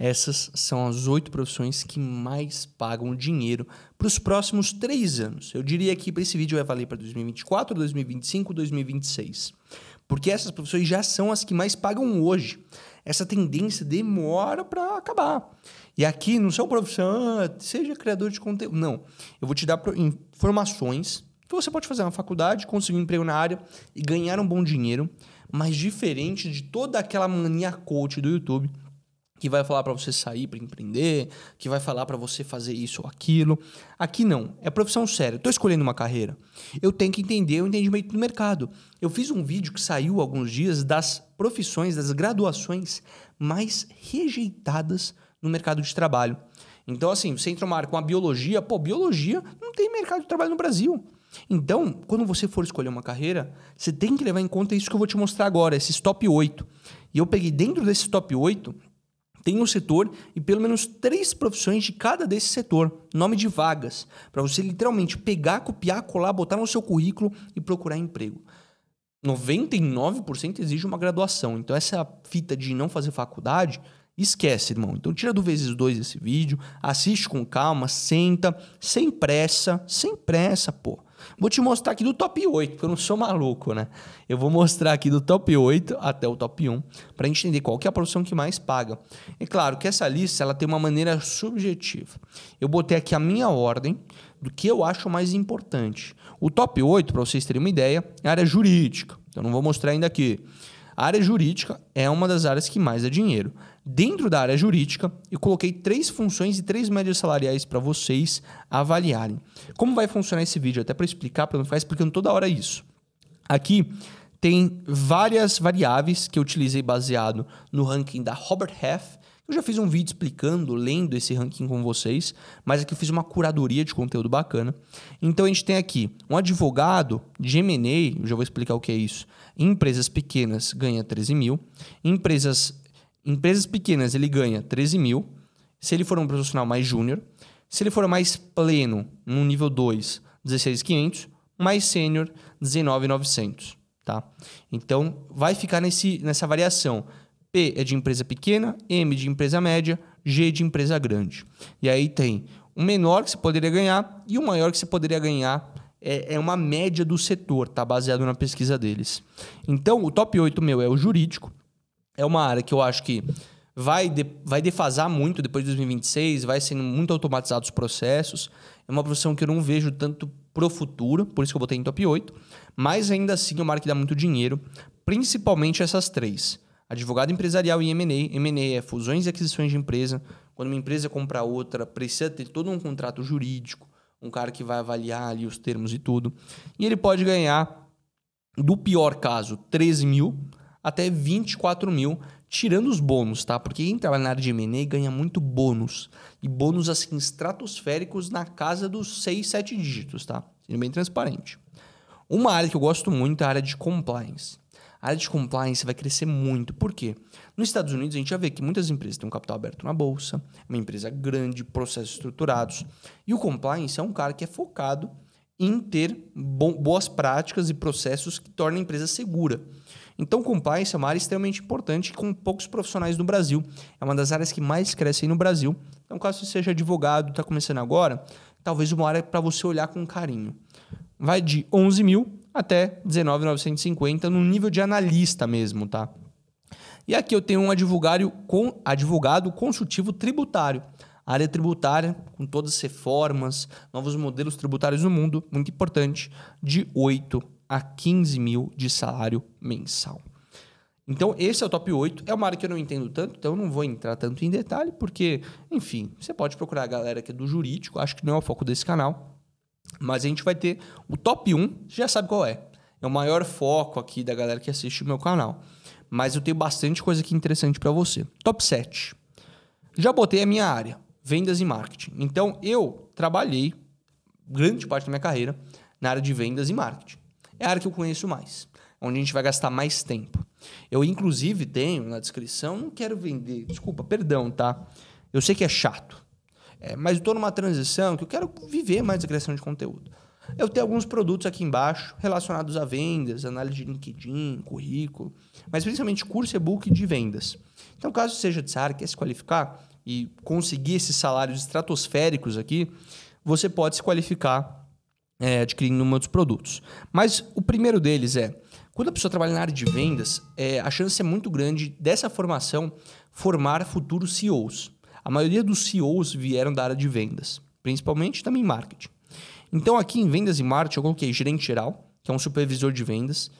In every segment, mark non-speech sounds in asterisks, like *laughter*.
Essas são as oito profissões que mais pagam dinheiro para os próximos três anos. Eu diria que para esse vídeo vai valer para 2024, 2025, 2026. Porque essas profissões já são as que mais pagam hoje. Essa tendência demora para acabar. E aqui não são profissões, seja criador de conteúdo. Não. Eu vou te dar informações que você pode fazer na faculdade, conseguir um emprego na área e ganhar um bom dinheiro, mas diferente de toda aquela mania coach do YouTube que vai falar para você sair para empreender, que vai falar para você fazer isso ou aquilo. Aqui não, é profissão séria. Estou escolhendo uma carreira. Eu tenho que entender o entendimento do mercado. Eu fiz um vídeo que saiu alguns dias das profissões, das graduações mais rejeitadas no mercado de trabalho. Então, assim, você entra uma área com a biologia, pô, biologia não tem mercado de trabalho no Brasil. Então, quando você for escolher uma carreira, você tem que levar em conta isso que eu vou te mostrar agora, esses top 8. E eu peguei dentro desses top 8 tem um setor e pelo menos três profissões de cada desse setor, nome de vagas, para você literalmente pegar, copiar, colar, botar no seu currículo e procurar emprego. 99% exige uma graduação. Então, essa fita de não fazer faculdade, esquece, irmão. Então, tira do vezes dois esse vídeo, assiste com calma, senta, sem pressa, sem pressa, pô. Vou te mostrar aqui do top 8, porque eu não sou maluco, né? Eu vou mostrar aqui do top 8 até o top 1, para a gente entender qual é a profissão que mais paga. É claro que essa lista ela tem uma maneira subjetiva. Eu botei aqui a minha ordem do que eu acho mais importante. O top 8, para vocês terem uma ideia, é a área jurídica. Então não vou mostrar ainda aqui. A área jurídica é uma das áreas que mais dá é dinheiro dentro da área jurídica e coloquei três funções e três médias salariais para vocês avaliarem. Como vai funcionar esse vídeo? Até para explicar, para não ficar explicando toda hora isso. Aqui tem várias variáveis que eu utilizei baseado no ranking da Robert Half. Eu já fiz um vídeo explicando, lendo esse ranking com vocês, mas aqui eu fiz uma curadoria de conteúdo bacana. Então a gente tem aqui um advogado de M&A, já vou explicar o que é isso. Em empresas pequenas ganha 13 mil, empresas Empresas pequenas, ele ganha 13 mil. Se ele for um profissional mais júnior. Se ele for mais pleno, no nível 2, 16,500. Mais sênior, 19,900. Tá? Então, vai ficar nesse, nessa variação. P é de empresa pequena, M de empresa média, G de empresa grande. E aí tem o menor que você poderia ganhar e o maior que você poderia ganhar é, é uma média do setor, tá? Baseado na pesquisa deles. Então, o top 8 meu é o jurídico, é uma área que eu acho que vai, de, vai defasar muito depois de 2026, vai sendo muito automatizados os processos. É uma profissão que eu não vejo tanto pro futuro, por isso que eu botei em top 8. Mas ainda assim é uma área que dá muito dinheiro, principalmente essas três. Advogado empresarial e M&A. M&A é fusões e aquisições de empresa. Quando uma empresa compra outra, precisa ter todo um contrato jurídico, um cara que vai avaliar ali os termos e tudo. E ele pode ganhar, do pior caso, 13 mil, até 24 mil, tirando os bônus, tá? Porque quem trabalha na área de M&A ganha muito bônus. E bônus, assim, estratosféricos na casa dos 6, 7 dígitos, tá? Sendo bem transparente. Uma área que eu gosto muito é a área de compliance. A área de compliance vai crescer muito. Por quê? Nos Estados Unidos, a gente já vê que muitas empresas têm um capital aberto na bolsa, uma empresa grande, processos estruturados. E o compliance é um cara que é focado em ter boas práticas e processos que torna a empresa segura. Então, compliance é uma área extremamente importante com poucos profissionais no Brasil. É uma das áreas que mais crescem no Brasil. Então, caso você seja advogado, está começando agora, talvez uma área para você olhar com carinho. Vai de 11 mil até 19.950 no nível de analista mesmo, tá? E aqui eu tenho um advogado, com, advogado consultivo tributário. área tributária, com todas as reformas, novos modelos tributários no mundo, muito importante, de 8 a 15 mil de salário mensal. Então, esse é o top 8. É uma área que eu não entendo tanto, então eu não vou entrar tanto em detalhe, porque, enfim, você pode procurar a galera que é do jurídico, acho que não é o foco desse canal. Mas a gente vai ter o top 1, já sabe qual é. É o maior foco aqui da galera que assiste o meu canal. Mas eu tenho bastante coisa aqui interessante para você. Top 7. Já botei a minha área, vendas e marketing. Então, eu trabalhei grande parte da minha carreira na área de vendas e marketing é a área que eu conheço mais, onde a gente vai gastar mais tempo. Eu, inclusive, tenho na descrição, não quero vender, desculpa, perdão, tá? Eu sei que é chato, é, mas eu estou numa transição que eu quero viver mais a criação de conteúdo. Eu tenho alguns produtos aqui embaixo relacionados a vendas, análise de LinkedIn, currículo, mas principalmente curso e-book de vendas. Então, caso seja de área, quer se qualificar e conseguir esses salários estratosféricos aqui, você pode se qualificar é, adquirindo dos produtos. Mas o primeiro deles é, quando a pessoa trabalha na área de vendas, é, a chance é muito grande dessa formação formar futuros CEOs. A maioria dos CEOs vieram da área de vendas, principalmente também marketing. Então, aqui em vendas e marketing, eu coloquei gerente geral, que é um supervisor de vendas.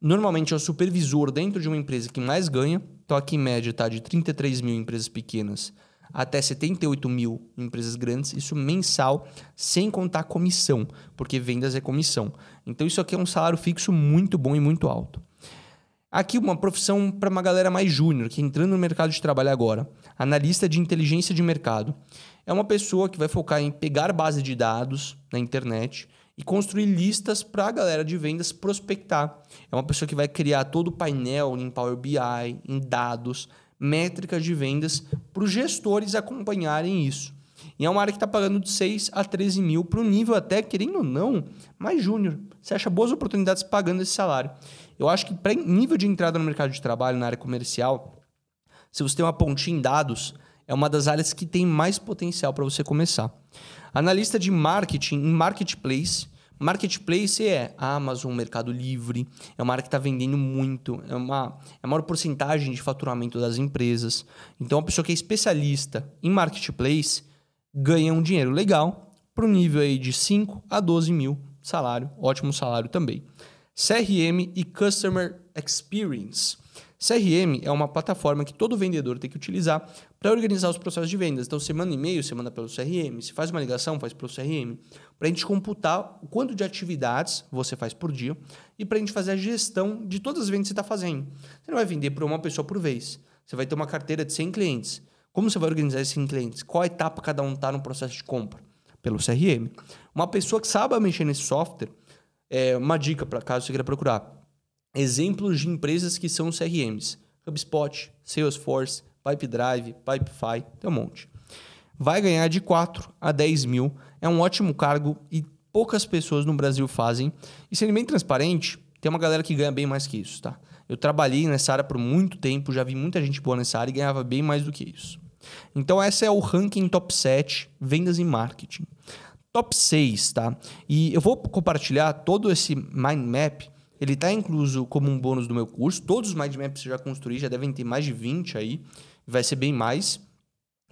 Normalmente é o supervisor dentro de uma empresa que mais ganha. Então, aqui em média está de 33 mil empresas pequenas até 78 mil empresas grandes, isso mensal, sem contar comissão, porque vendas é comissão. Então isso aqui é um salário fixo muito bom e muito alto. Aqui uma profissão para uma galera mais júnior, que é entrando no mercado de trabalho agora, analista de inteligência de mercado. É uma pessoa que vai focar em pegar base de dados na internet e construir listas para a galera de vendas prospectar. É uma pessoa que vai criar todo o painel em Power BI, em dados, métricas de vendas para os gestores acompanharem isso. E é uma área que está pagando de 6 a 13 mil para o nível até, querendo ou não, mais júnior. Você acha boas oportunidades pagando esse salário. Eu acho que para nível de entrada no mercado de trabalho, na área comercial, se você tem uma pontinha em dados, é uma das áreas que tem mais potencial para você começar. Analista de marketing em marketplace, Marketplace é Amazon, Mercado Livre, é uma área que está vendendo muito, é uma é a maior porcentagem de faturamento das empresas. Então, a pessoa que é especialista em marketplace ganha um dinheiro legal para um nível aí de 5 a 12 mil salário, ótimo salário também. CRM e Customer Experience. CRM é uma plataforma que todo vendedor tem que utilizar para então, é organizar os processos de vendas. Então, você manda e-mail, você manda pelo CRM. Se faz uma ligação, faz pelo CRM. Para a gente computar o quanto de atividades você faz por dia e para a gente fazer a gestão de todas as vendas que você está fazendo. Você não vai vender para uma pessoa por vez. Você vai ter uma carteira de 100 clientes. Como você vai organizar esses 100 clientes? Qual etapa cada um está no processo de compra? Pelo CRM. Uma pessoa que sabe mexer nesse software, é uma dica para caso você queira procurar. Exemplos de empresas que são CRMs. HubSpot, Salesforce, Pipe Drive, Pipefy, tem um monte. Vai ganhar de 4 a 10 mil. É um ótimo cargo e poucas pessoas no Brasil fazem. E sendo bem transparente, tem uma galera que ganha bem mais que isso, tá? Eu trabalhei nessa área por muito tempo, já vi muita gente boa nessa área e ganhava bem mais do que isso. Então, esse é o ranking top 7, vendas e marketing. Top 6, tá? E eu vou compartilhar todo esse mind map. Ele está incluso como um bônus do meu curso. Todos os mind maps que eu já construí, já devem ter mais de 20 aí vai ser bem mais,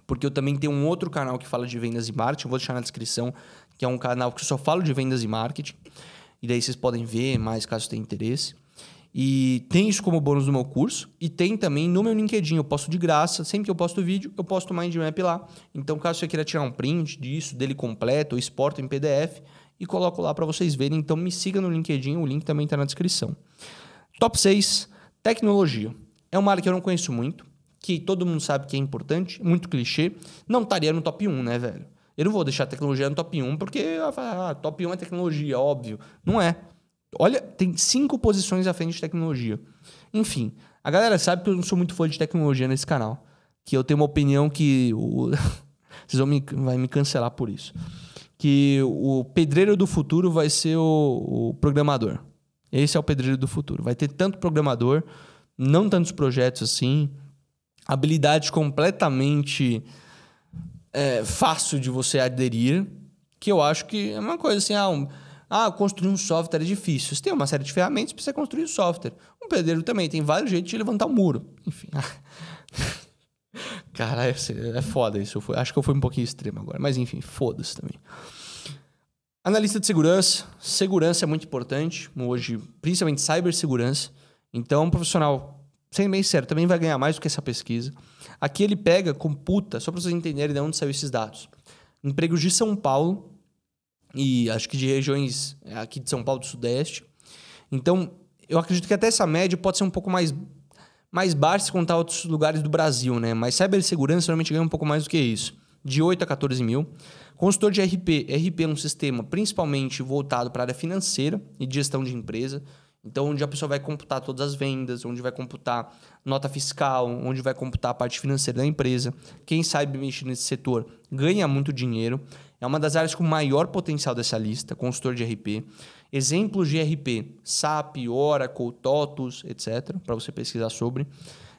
porque eu também tenho um outro canal que fala de vendas e marketing, vou deixar na descrição, que é um canal que eu só falo de vendas e marketing. E daí vocês podem ver mais caso tenha interesse. E tem isso como bônus do meu curso. E tem também no meu LinkedIn. Eu posto de graça. Sempre que eu posto vídeo, eu posto o Mindmap lá. Então, caso você queira tirar um print disso, dele completo, eu exporto em PDF e coloco lá para vocês verem. Então, me siga no LinkedIn. O link também está na descrição. Top 6. Tecnologia. É uma área que eu não conheço muito que todo mundo sabe que é importante, muito clichê, não estaria no top 1, né, velho? Eu não vou deixar a tecnologia no top 1 porque ah, ah top 1 é tecnologia, óbvio. Não é. Olha, tem cinco posições à frente de tecnologia. Enfim, a galera sabe que eu não sou muito fã de tecnologia nesse canal. Que eu tenho uma opinião que. O... *laughs* Vocês vão me, vai me cancelar por isso. Que o pedreiro do futuro vai ser o, o programador. Esse é o pedreiro do futuro. Vai ter tanto programador, não tantos projetos assim habilidade completamente é, fácil de você aderir, que eu acho que é uma coisa assim, ah, um, ah, construir um software é difícil. Você tem uma série de ferramentas para você construir um software. Um pedreiro também tem vários jeitos de levantar um muro. Enfim. *laughs* Cara, é foda isso. Fui, acho que eu fui um pouquinho extremo agora. Mas enfim, foda-se também. Analista de segurança. Segurança é muito importante hoje, principalmente cibersegurança. Então, um profissional sendo bem sério, também vai ganhar mais do que essa pesquisa. Aqui ele pega, computa, só para vocês entenderem de onde saiu esses dados. Empregos de São Paulo e acho que de regiões é, aqui de São Paulo do Sudeste. Então, eu acredito que até essa média pode ser um pouco mais, mais baixa se contar outros lugares do Brasil, né? Mas cibersegurança normalmente ganha um pouco mais do que isso. De 8 a 14 mil. Consultor de RP. RP é um sistema principalmente voltado para a área financeira e de gestão de empresa. Então, onde a pessoa vai computar todas as vendas, onde vai computar nota fiscal, onde vai computar a parte financeira da empresa. Quem sabe mexer nesse setor ganha muito dinheiro. É uma das áreas com maior potencial dessa lista, consultor de RP. Exemplos de RP, SAP, Oracle, TOTUS, etc., para você pesquisar sobre.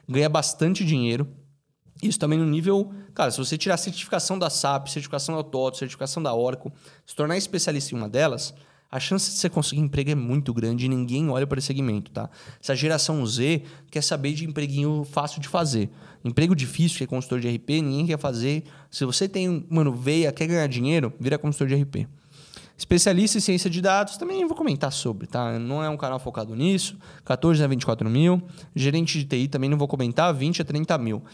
Ganha bastante dinheiro. Isso também no nível. Cara, se você tirar a certificação da SAP, certificação da TOTUS, certificação da Oracle, se tornar especialista em uma delas, a chance de você conseguir emprego é muito grande e ninguém olha para esse segmento, tá? Essa geração Z quer saber de empreguinho fácil de fazer. Emprego difícil, que é consultor de RP, ninguém quer fazer. Se você tem, mano, veia, quer ganhar dinheiro, vira consultor de RP. Especialista em ciência de dados, também vou comentar sobre, tá? Não é um canal focado nisso. 14 a 24 mil. Gerente de TI também não vou comentar, 20 a 30 mil.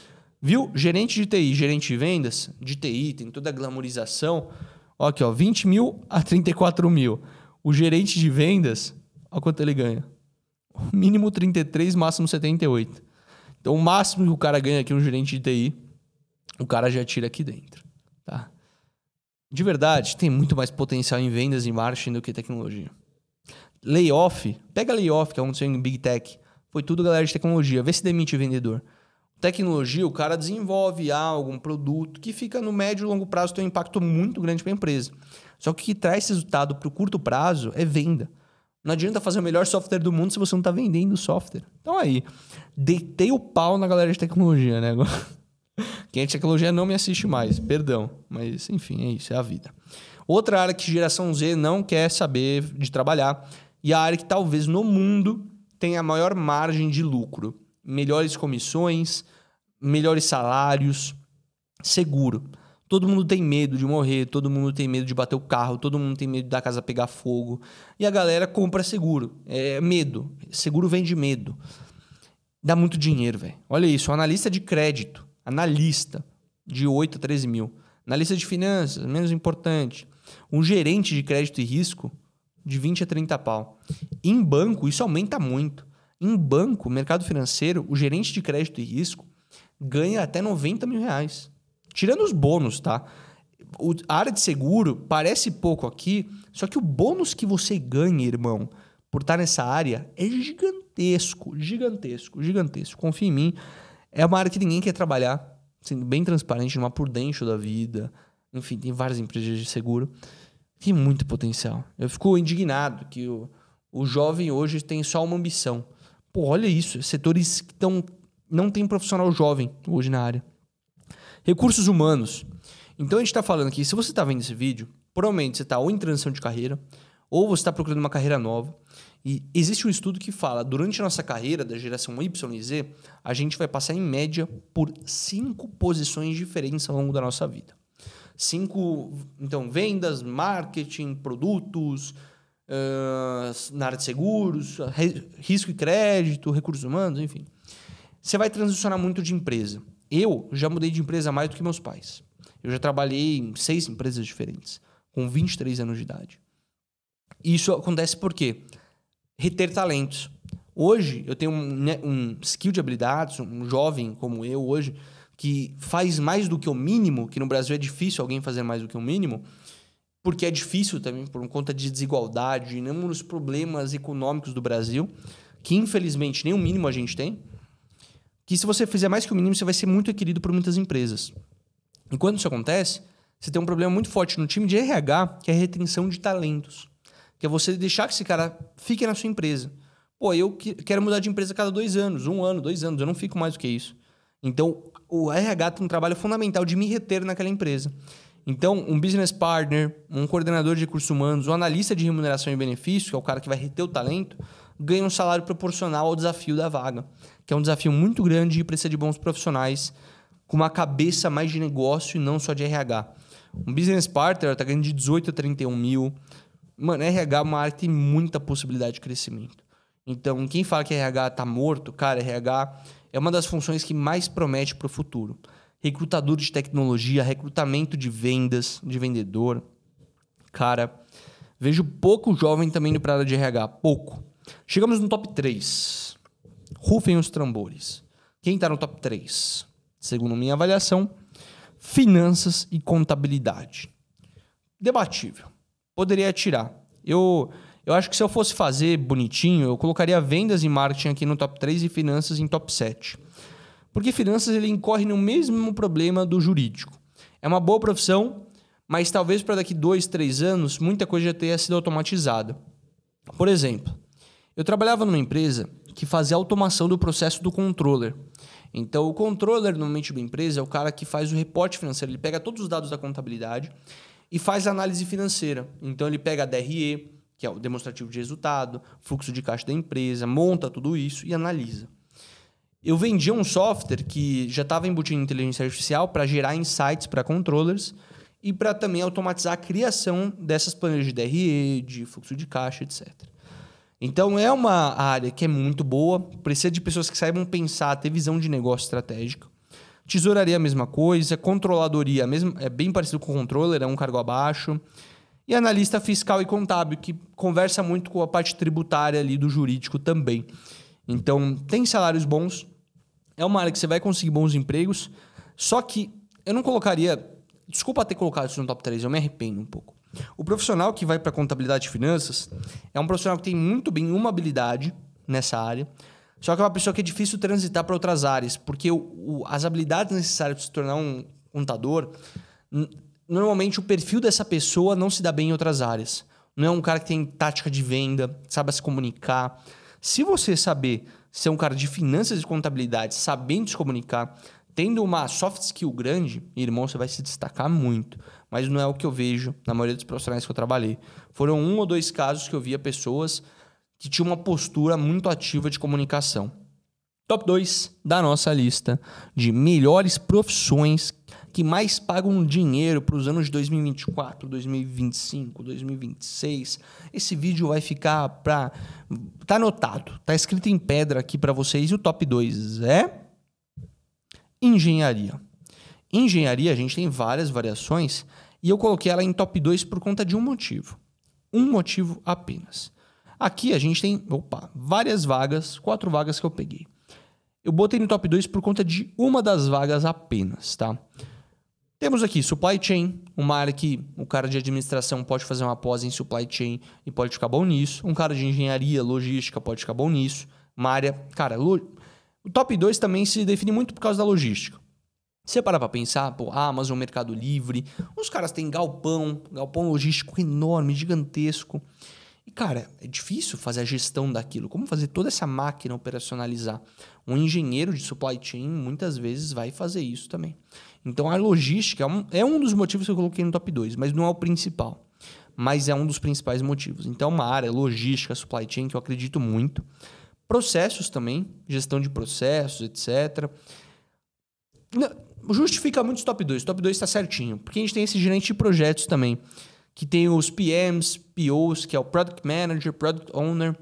Viu? Gerente de TI, gerente de vendas, de TI, tem toda a glamorização. Ó, aqui, ó, 20 mil a 34 mil. O gerente de vendas, olha quanto ele ganha. Mínimo 33, máximo 78. Então, o máximo que o cara ganha aqui, um gerente de TI, o cara já tira aqui dentro. Tá? De verdade, tem muito mais potencial em vendas e marketing do que tecnologia. Layoff, pega layoff que aconteceu é em Big Tech. Foi tudo galera de tecnologia. Vê se demite o vendedor. Tecnologia, o cara desenvolve algo, algum produto que fica no médio e longo prazo tem um impacto muito grande para a empresa. Só que o que traz resultado para o curto prazo é venda. Não adianta fazer o melhor software do mundo se você não está vendendo o software. Então aí, deitei o pau na galera de tecnologia, né? *laughs* Quem é de tecnologia não me assiste mais, perdão. Mas enfim, é isso, é a vida. Outra área que geração Z não quer saber de trabalhar e a área que talvez no mundo tenha a maior margem de lucro. Melhores comissões, melhores salários, seguro. Todo mundo tem medo de morrer, todo mundo tem medo de bater o carro, todo mundo tem medo da casa pegar fogo. E a galera compra seguro. É medo. Seguro vende medo. Dá muito dinheiro, velho. Olha isso, um analista de crédito, analista de 8 a 13 mil. Analista de finanças, menos importante. Um gerente de crédito e risco, de 20 a 30 pau. Em banco, isso aumenta muito. Em banco, mercado financeiro, o gerente de crédito e risco ganha até 90 mil reais tirando os bônus, tá? O, a área de seguro parece pouco aqui, só que o bônus que você ganha, irmão, por estar nessa área é gigantesco, gigantesco, gigantesco. Confia em mim, é uma área que ninguém quer trabalhar, sendo bem transparente, numa prudência da vida. Enfim, tem várias empresas de seguro. Tem muito potencial. Eu fico indignado que o, o jovem hoje tem só uma ambição. Pô, olha isso, setores que tão, não tem profissional jovem hoje na área. Recursos humanos. Então a gente está falando aqui, se você está vendo esse vídeo, provavelmente você está ou em transição de carreira, ou você está procurando uma carreira nova. E existe um estudo que fala, durante a nossa carreira da geração Y e Z, a gente vai passar em média por cinco posições diferentes ao longo da nossa vida. Cinco, então, vendas, marketing, produtos, uh, na área de seguros, risco e crédito, recursos humanos, enfim. Você vai transicionar muito de empresa. Eu já mudei de empresa mais do que meus pais. Eu já trabalhei em seis empresas diferentes, com 23 anos de idade. E isso acontece por quê? Reter talentos. Hoje, eu tenho um, né, um skill de habilidades, um jovem como eu hoje, que faz mais do que o mínimo, que no Brasil é difícil alguém fazer mais do que o mínimo, porque é difícil também por conta de desigualdade, inúmeros problemas econômicos do Brasil, que infelizmente nem o mínimo a gente tem que se você fizer mais que o mínimo, você vai ser muito requerido por muitas empresas. E quando isso acontece, você tem um problema muito forte no time de RH, que é a retenção de talentos. Que é você deixar que esse cara fique na sua empresa. Pô, eu quero mudar de empresa a cada dois anos, um ano, dois anos, eu não fico mais do que isso. Então, o RH tem um trabalho fundamental de me reter naquela empresa. Então, um business partner, um coordenador de cursos humanos, um analista de remuneração e benefício, que é o cara que vai reter o talento, ganha um salário proporcional ao desafio da vaga que é um desafio muito grande e precisa de bons profissionais com uma cabeça mais de negócio e não só de RH. Um business partner está ganhando de 18 a 31 mil. Mano, RH é uma área que tem muita possibilidade de crescimento. Então, quem fala que RH está morto, cara, RH é uma das funções que mais promete para o futuro. Recrutador de tecnologia, recrutamento de vendas, de vendedor. Cara, vejo pouco jovem também indo para a área de RH. Pouco. Chegamos no top 3. Rufem os trambores. Quem está no top 3? Segundo minha avaliação, finanças e contabilidade. Debatível. Poderia tirar. Eu, eu acho que se eu fosse fazer bonitinho, eu colocaria vendas e marketing aqui no top 3 e finanças em top 7. Porque finanças ele incorre no mesmo problema do jurídico. É uma boa profissão, mas talvez para daqui dois, três anos muita coisa já tenha sido automatizada. Por exemplo, eu trabalhava numa empresa que fazer a automação do processo do controller. Então, o controller, normalmente, de uma empresa é o cara que faz o reporte financeiro. Ele pega todos os dados da contabilidade e faz análise financeira. Então, ele pega a DRE, que é o demonstrativo de resultado, fluxo de caixa da empresa, monta tudo isso e analisa. Eu vendia um software que já estava embutido em inteligência artificial para gerar insights para controllers e para também automatizar a criação dessas planilhas de DRE, de fluxo de caixa, etc. Então é uma área que é muito boa, precisa de pessoas que saibam pensar, ter visão de negócio estratégico. Tesouraria a mesma coisa, controladoria mesmo, é bem parecido com o controller, é um cargo abaixo. E analista fiscal e contábil, que conversa muito com a parte tributária ali do jurídico também. Então, tem salários bons, é uma área que você vai conseguir bons empregos, só que eu não colocaria. Desculpa ter colocado isso no top 3, eu me arrependo um pouco. O profissional que vai para contabilidade e finanças é um profissional que tem muito bem uma habilidade nessa área, só que é uma pessoa que é difícil transitar para outras áreas, porque o, o, as habilidades necessárias para se tornar um contador, normalmente o perfil dessa pessoa não se dá bem em outras áreas. Não é um cara que tem tática de venda, sabe se comunicar. Se você saber ser um cara de finanças e contabilidade, sabendo se comunicar, tendo uma soft skill grande, irmão, você vai se destacar muito mas não é o que eu vejo na maioria dos profissionais que eu trabalhei. Foram um ou dois casos que eu via pessoas que tinham uma postura muito ativa de comunicação. Top 2 da nossa lista de melhores profissões que mais pagam dinheiro para os anos de 2024, 2025, 2026. Esse vídeo vai ficar para. Tá anotado, tá escrito em pedra aqui para vocês. E o top 2 é. Engenharia. Engenharia, a gente tem várias variações, e eu coloquei ela em top 2 por conta de um motivo. Um motivo apenas. Aqui a gente tem, opa, várias vagas, quatro vagas que eu peguei. Eu botei no top 2 por conta de uma das vagas apenas, tá? Temos aqui supply chain, uma área que o cara de administração pode fazer uma pós em supply chain e pode ficar bom nisso. Um cara de engenharia, logística pode ficar bom nisso. Uma área, cara, lo... o top 2 também se define muito por causa da logística. Você parar pra pensar, pô, Amazon, ah, é Mercado Livre, os caras têm galpão, galpão logístico enorme, gigantesco. E, cara, é difícil fazer a gestão daquilo. Como fazer toda essa máquina operacionalizar? Um engenheiro de supply chain muitas vezes vai fazer isso também. Então, a logística é um, é um dos motivos que eu coloquei no top 2, mas não é o principal. Mas é um dos principais motivos. Então, é uma área logística, supply chain, que eu acredito muito. Processos também, gestão de processos, etc. Não, justifica muito os top 2. O top 2 está certinho. Porque a gente tem esse gerente de projetos também, que tem os PMs, POs, que é o Product Manager, Product Owner,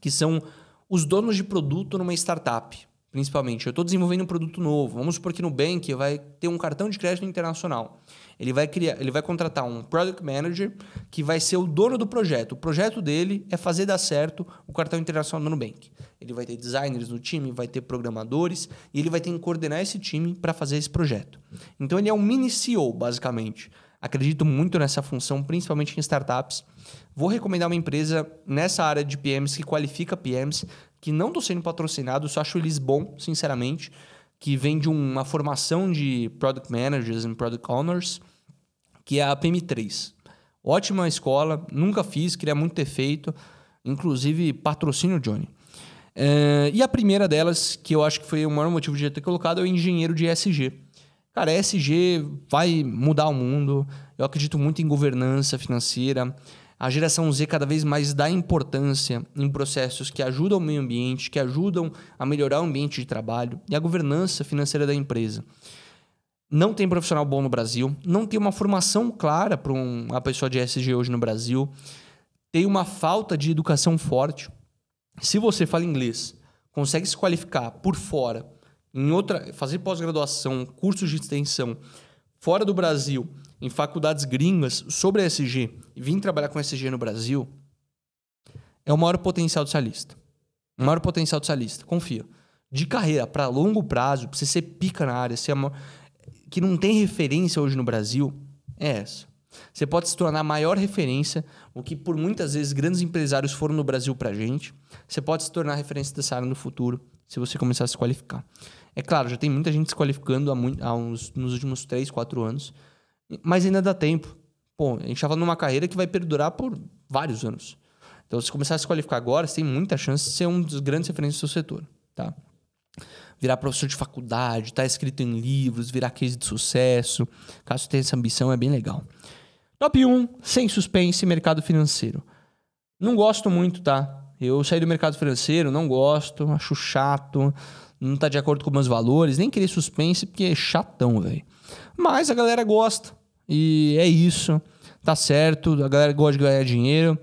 que são os donos de produto numa startup principalmente. Eu estou desenvolvendo um produto novo. Vamos supor que no bank. vai ter um cartão de crédito internacional. Ele vai criar, ele vai contratar um product manager que vai ser o dono do projeto. O projeto dele é fazer dar certo o cartão internacional do Nubank. Ele vai ter designers no time, vai ter programadores e ele vai ter que coordenar esse time para fazer esse projeto. Então ele é um mini CEO, basicamente. Acredito muito nessa função, principalmente em startups. Vou recomendar uma empresa nessa área de PMs que qualifica PMs que não tô sendo patrocinado, só acho eles bom, sinceramente, que vem de uma formação de Product Managers e Product Owners, que é a PM3. Ótima escola, nunca fiz, queria muito ter feito, inclusive patrocínio Johnny. Eh, e a primeira delas, que eu acho que foi o maior motivo de ter colocado, é o engenheiro de ESG. Cara, ESG vai mudar o mundo. Eu acredito muito em governança financeira. A geração Z cada vez mais dá importância em processos que ajudam o meio ambiente, que ajudam a melhorar o ambiente de trabalho e a governança financeira da empresa. Não tem profissional bom no Brasil, não tem uma formação clara para um, uma pessoa de SG hoje no Brasil, tem uma falta de educação forte. Se você fala inglês, consegue se qualificar por fora, em outra, fazer pós-graduação, cursos de extensão fora do Brasil em faculdades gringas sobre ESG e vim trabalhar com ESG no Brasil, é o maior potencial socialista, O maior potencial socialista, salista, confio. De carreira, para longo prazo, para você ser pica na área, ser maior... que não tem referência hoje no Brasil, é essa. Você pode se tornar a maior referência, o que por muitas vezes grandes empresários foram no Brasil para gente. Você pode se tornar referência dessa área no futuro, se você começar a se qualificar. É claro, já tem muita gente se qualificando há, há uns, nos últimos 3, 4 anos. Mas ainda dá tempo. Pô, a gente tá estava numa carreira que vai perdurar por vários anos. Então, se começar a se qualificar agora, você tem muita chance de ser um dos grandes referentes do seu setor, tá? Virar professor de faculdade, estar tá escrito em livros, virar case de sucesso. Caso tenha essa ambição, é bem legal. Top 1, sem suspense, mercado financeiro. Não gosto muito, tá? Eu saí do mercado financeiro, não gosto, acho chato, não tá de acordo com meus valores, nem queria suspense, porque é chatão, velho. Mas a galera gosta. E é isso. Tá certo. A galera gosta de ganhar dinheiro.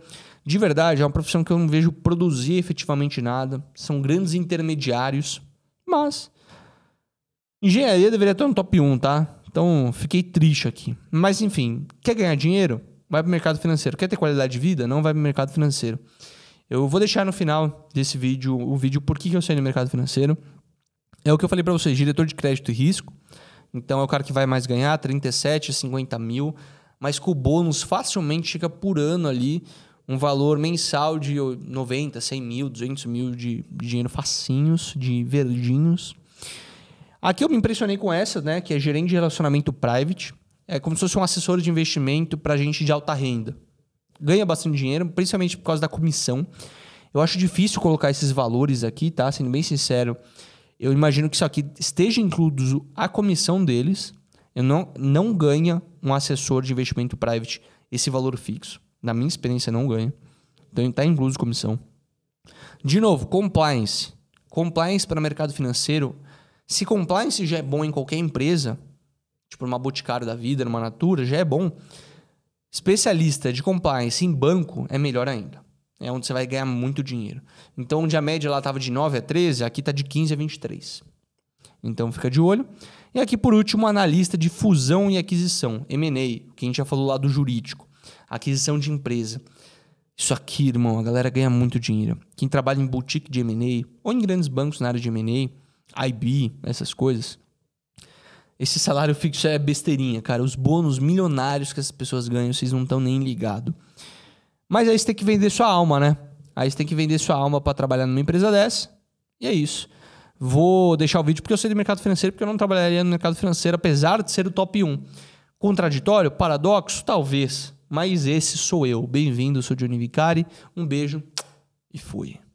De verdade, é uma profissão que eu não vejo produzir efetivamente nada. São grandes intermediários. Mas. Engenharia deveria estar no top 1, tá? Então, fiquei triste aqui. Mas, enfim, quer ganhar dinheiro? Vai para o mercado financeiro. Quer ter qualidade de vida? Não vai para o mercado financeiro. Eu vou deixar no final desse vídeo o vídeo por que eu saí do mercado financeiro. É o que eu falei para vocês, diretor de crédito e risco. Então é o cara que vai mais ganhar 37, 50 mil, mas com o bônus facilmente chega por ano ali um valor mensal de 90, 100 mil, 200 mil de, de dinheiro facinhos, de verdinhos. Aqui eu me impressionei com essa, né, que é gerente de relacionamento private. É como se fosse um assessor de investimento para gente de alta renda. Ganha bastante dinheiro, principalmente por causa da comissão. Eu acho difícil colocar esses valores aqui, tá? Sendo bem sincero, eu imagino que isso aqui esteja incluído a comissão deles. Eu não, não ganha um assessor de investimento private esse valor fixo. Na minha experiência, não ganha. Então, está incluso comissão. De novo, compliance. Compliance para mercado financeiro. Se compliance já é bom em qualquer empresa, tipo numa Boticário da Vida, numa Natura, já é bom. Especialista de compliance em banco é melhor ainda. É onde você vai ganhar muito dinheiro. Então, onde a média lá estava de 9 a 13, aqui está de 15 a 23. Então, fica de olho. E aqui, por último, analista de fusão e aquisição, M&A, que a gente já falou lá do jurídico. Aquisição de empresa. Isso aqui, irmão, a galera ganha muito dinheiro. Quem trabalha em boutique de M&A ou em grandes bancos na área de M&A, IB, essas coisas, esse salário fixo é besteirinha, cara. Os bônus milionários que essas pessoas ganham, vocês não estão nem ligados. Mas aí você tem que vender sua alma, né? Aí você tem que vender sua alma para trabalhar numa empresa dessa. E é isso. Vou deixar o vídeo porque eu sei do mercado financeiro, porque eu não trabalharia no mercado financeiro, apesar de ser o top 1. Contraditório? Paradoxo? Talvez. Mas esse sou eu. Bem-vindo, sou Johnny Vicari. Um beijo e fui.